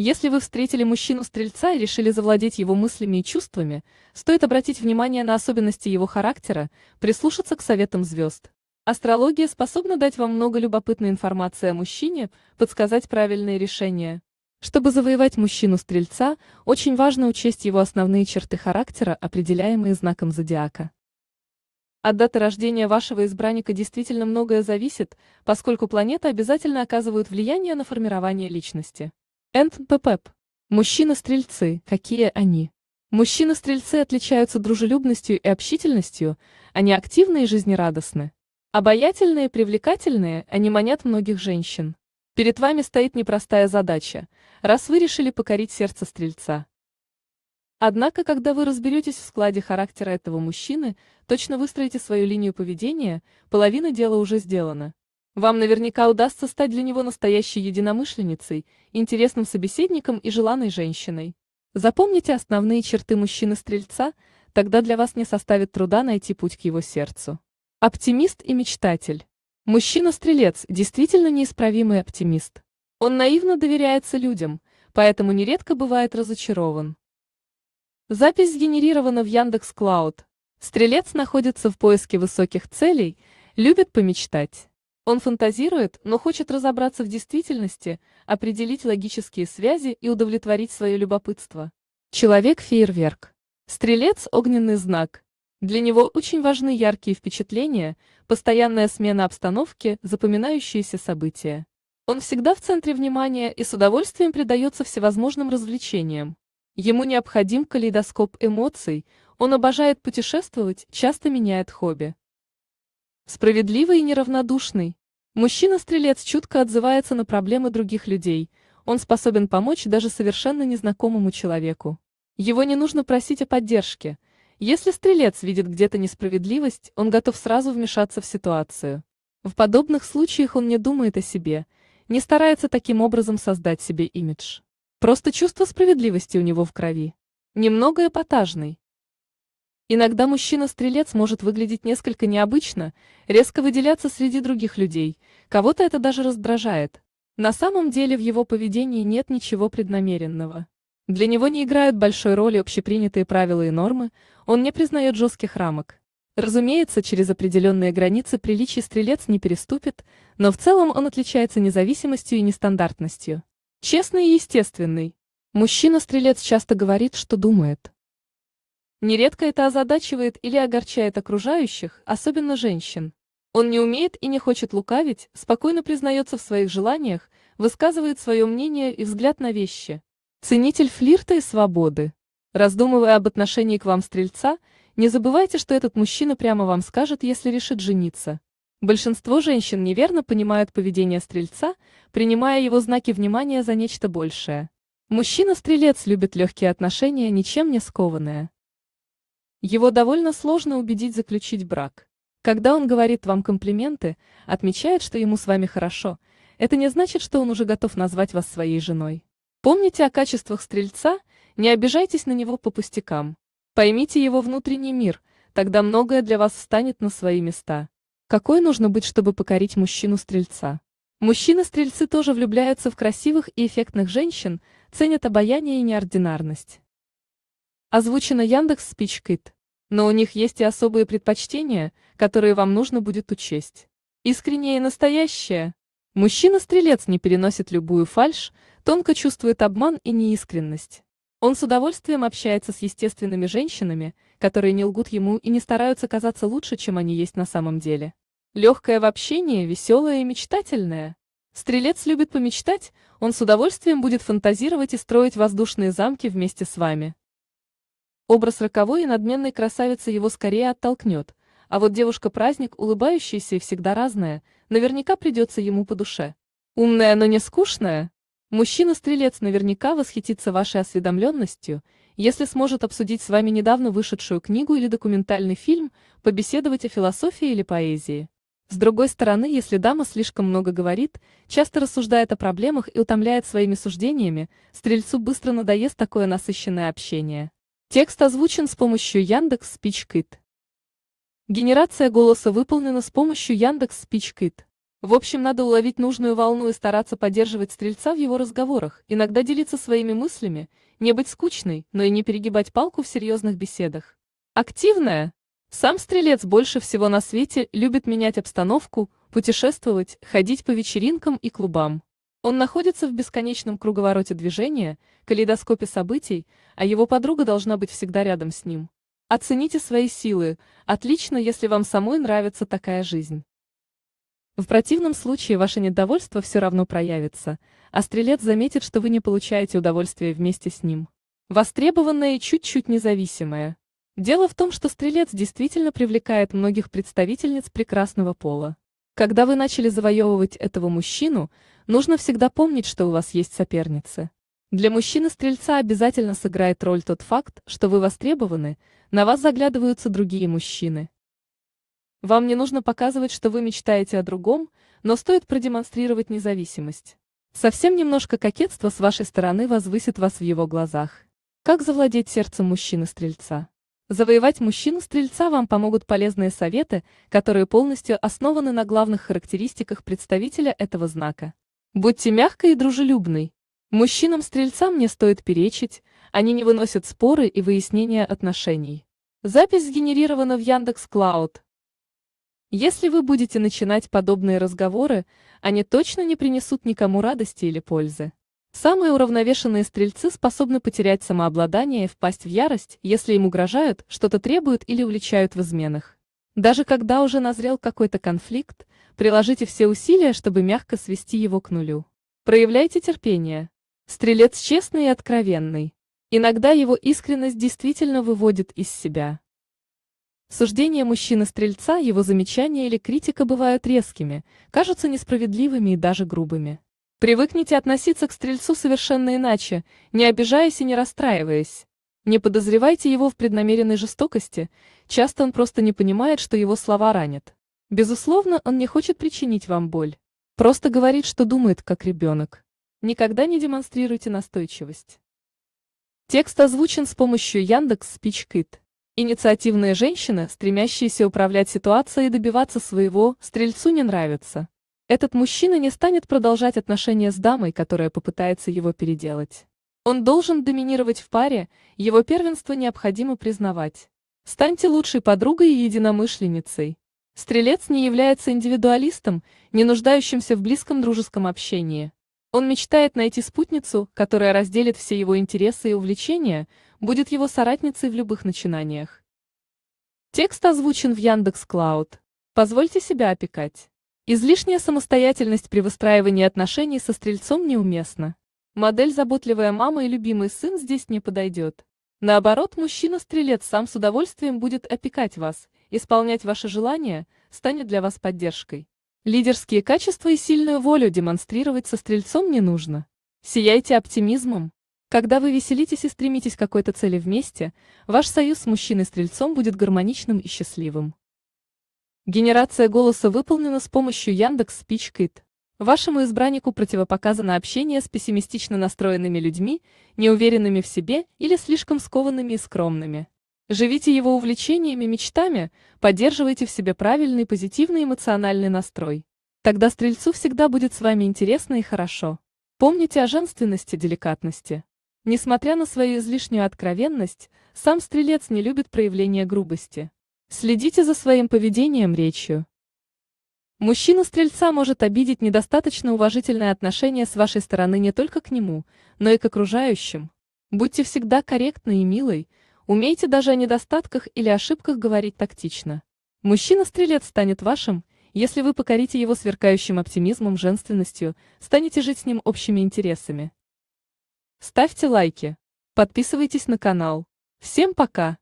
Если вы встретили мужчину-стрельца и решили завладеть его мыслями и чувствами, стоит обратить внимание на особенности его характера, прислушаться к советам звезд. Астрология способна дать вам много любопытной информации о мужчине, подсказать правильные решения. Чтобы завоевать мужчину-стрельца, очень важно учесть его основные черты характера, определяемые знаком зодиака. От даты рождения вашего избранника действительно многое зависит, поскольку планеты обязательно оказывают влияние на формирование личности. НППП. Мужчины-стрельцы, какие они? Мужчины-стрельцы отличаются дружелюбностью и общительностью, они активны и жизнерадостны. Обаятельные и привлекательные, они манят многих женщин. Перед вами стоит непростая задача, раз вы решили покорить сердце стрельца. Однако, когда вы разберетесь в складе характера этого мужчины, точно выстроите свою линию поведения, половина дела уже сделана. Вам наверняка удастся стать для него настоящей единомышленницей, интересным собеседником и желанной женщиной. Запомните основные черты мужчины-стрельца, тогда для вас не составит труда найти путь к его сердцу. Оптимист и мечтатель. Мужчина-стрелец действительно неисправимый оптимист. Он наивно доверяется людям, поэтому нередко бывает разочарован. Запись сгенерирована в Яндекс.Клауд. Стрелец находится в поиске высоких целей, любит помечтать. Он фантазирует, но хочет разобраться в действительности, определить логические связи и удовлетворить свое любопытство. Человек-фейерверк. Стрелец – огненный знак. Для него очень важны яркие впечатления, постоянная смена обстановки, запоминающиеся события. Он всегда в центре внимания и с удовольствием предается всевозможным развлечениям. Ему необходим калейдоскоп эмоций, он обожает путешествовать, часто меняет хобби. Справедливый и неравнодушный, Мужчина-стрелец чутко отзывается на проблемы других людей, он способен помочь даже совершенно незнакомому человеку. Его не нужно просить о поддержке. Если стрелец видит где-то несправедливость, он готов сразу вмешаться в ситуацию. В подобных случаях он не думает о себе, не старается таким образом создать себе имидж. Просто чувство справедливости у него в крови. Немного эпатажный. Иногда мужчина-стрелец может выглядеть несколько необычно, резко выделяться среди других людей, кого-то это даже раздражает. На самом деле в его поведении нет ничего преднамеренного. Для него не играют большой роли общепринятые правила и нормы, он не признает жестких рамок. Разумеется, через определенные границы приличий стрелец не переступит, но в целом он отличается независимостью и нестандартностью. Честный и естественный. Мужчина-стрелец часто говорит, что думает. Нередко это озадачивает или огорчает окружающих, особенно женщин. Он не умеет и не хочет лукавить, спокойно признается в своих желаниях, высказывает свое мнение и взгляд на вещи. Ценитель флирта и свободы. Раздумывая об отношении к вам стрельца, не забывайте, что этот мужчина прямо вам скажет, если решит жениться. Большинство женщин неверно понимают поведение стрельца, принимая его знаки внимания за нечто большее. Мужчина-стрелец любит легкие отношения, ничем не скованные. Его довольно сложно убедить заключить брак. Когда он говорит вам комплименты, отмечает, что ему с вами хорошо, это не значит, что он уже готов назвать вас своей женой. Помните о качествах стрельца, не обижайтесь на него по пустякам. Поймите его внутренний мир, тогда многое для вас встанет на свои места. Какой нужно быть, чтобы покорить мужчину-стрельца? Мужчины-стрельцы тоже влюбляются в красивых и эффектных женщин, ценят обаяние и неординарность. Озвучено Яндекс Спичкит. Но у них есть и особые предпочтения, которые вам нужно будет учесть. Искреннее и настоящее. Мужчина-стрелец не переносит любую фальшь, тонко чувствует обман и неискренность. Он с удовольствием общается с естественными женщинами, которые не лгут ему и не стараются казаться лучше, чем они есть на самом деле. Легкое в общении, веселое и мечтательное. Стрелец любит помечтать, он с удовольствием будет фантазировать и строить воздушные замки вместе с вами. Образ роковой и надменной красавицы его скорее оттолкнет, а вот девушка-праздник, улыбающаяся и всегда разная, наверняка придется ему по душе. Умная, но не скучная. Мужчина-стрелец наверняка восхитится вашей осведомленностью, если сможет обсудить с вами недавно вышедшую книгу или документальный фильм, побеседовать о философии или поэзии. С другой стороны, если дама слишком много говорит, часто рассуждает о проблемах и утомляет своими суждениями, стрельцу быстро надоест такое насыщенное общение. Текст озвучен с помощью Яндекс Спичкит. Генерация голоса выполнена с помощью Яндекс Спичкит. В общем, надо уловить нужную волну и стараться поддерживать стрельца в его разговорах, иногда делиться своими мыслями, не быть скучной, но и не перегибать палку в серьезных беседах. Активная. Сам стрелец больше всего на свете любит менять обстановку, путешествовать, ходить по вечеринкам и клубам. Он находится в бесконечном круговороте движения, калейдоскопе событий, а его подруга должна быть всегда рядом с ним. Оцените свои силы, отлично, если вам самой нравится такая жизнь. В противном случае ваше недовольство все равно проявится, а стрелец заметит, что вы не получаете удовольствия вместе с ним. Востребованное и чуть-чуть независимое. Дело в том, что стрелец действительно привлекает многих представительниц прекрасного пола. Когда вы начали завоевывать этого мужчину, нужно всегда помнить, что у вас есть соперницы. Для мужчины-стрельца обязательно сыграет роль тот факт, что вы востребованы, на вас заглядываются другие мужчины. Вам не нужно показывать, что вы мечтаете о другом, но стоит продемонстрировать независимость. Совсем немножко кокетства с вашей стороны возвысит вас в его глазах. Как завладеть сердцем мужчины-стрельца? Завоевать мужчину-стрельца вам помогут полезные советы, которые полностью основаны на главных характеристиках представителя этого знака. Будьте мягкой и дружелюбной. Мужчинам-стрельцам не стоит перечить, они не выносят споры и выяснения отношений. Запись сгенерирована в Яндекс Клауд. Если вы будете начинать подобные разговоры, они точно не принесут никому радости или пользы. Самые уравновешенные стрельцы способны потерять самообладание и впасть в ярость, если им угрожают, что-то требуют или увлечают в изменах. Даже когда уже назрел какой-то конфликт, приложите все усилия, чтобы мягко свести его к нулю. Проявляйте терпение. Стрелец честный и откровенный. Иногда его искренность действительно выводит из себя. Суждение мужчины-стрельца, его замечания или критика бывают резкими, кажутся несправедливыми и даже грубыми. Привыкните относиться к Стрельцу совершенно иначе, не обижаясь и не расстраиваясь. Не подозревайте его в преднамеренной жестокости, часто он просто не понимает, что его слова ранят. Безусловно, он не хочет причинить вам боль. Просто говорит, что думает, как ребенок. Никогда не демонстрируйте настойчивость. Текст озвучен с помощью Яндекс Спичкит. Инициативные женщины, стремящиеся управлять ситуацией и добиваться своего, стрельцу не нравится. Этот мужчина не станет продолжать отношения с дамой, которая попытается его переделать. Он должен доминировать в паре, его первенство необходимо признавать. Станьте лучшей подругой и единомышленницей. Стрелец не является индивидуалистом, не нуждающимся в близком дружеском общении. Он мечтает найти спутницу, которая разделит все его интересы и увлечения, будет его соратницей в любых начинаниях. Текст озвучен в Яндекс.Клауд. Позвольте себя опекать. Излишняя самостоятельность при выстраивании отношений со стрельцом неуместна. Модель «заботливая мама и любимый сын» здесь не подойдет. Наоборот, мужчина-стрелец сам с удовольствием будет опекать вас, исполнять ваши желания, станет для вас поддержкой. Лидерские качества и сильную волю демонстрировать со стрельцом не нужно. Сияйте оптимизмом. Когда вы веселитесь и стремитесь к какой-то цели вместе, ваш союз с мужчиной-стрельцом будет гармоничным и счастливым. Генерация голоса выполнена с помощью Яндекс Спичкит. Вашему избраннику противопоказано общение с пессимистично настроенными людьми, неуверенными в себе или слишком скованными и скромными. Живите его увлечениями, мечтами, поддерживайте в себе правильный позитивный эмоциональный настрой. Тогда стрельцу всегда будет с вами интересно и хорошо. Помните о женственности, деликатности. Несмотря на свою излишнюю откровенность, сам стрелец не любит проявления грубости. Следите за своим поведением, речью. Мужчина-стрельца может обидеть недостаточно уважительное отношение с вашей стороны не только к нему, но и к окружающим. Будьте всегда корректны и милой, умейте даже о недостатках или ошибках говорить тактично. Мужчина-стрелец станет вашим, если вы покорите его сверкающим оптимизмом, женственностью, станете жить с ним общими интересами. Ставьте лайки, подписывайтесь на канал. Всем пока!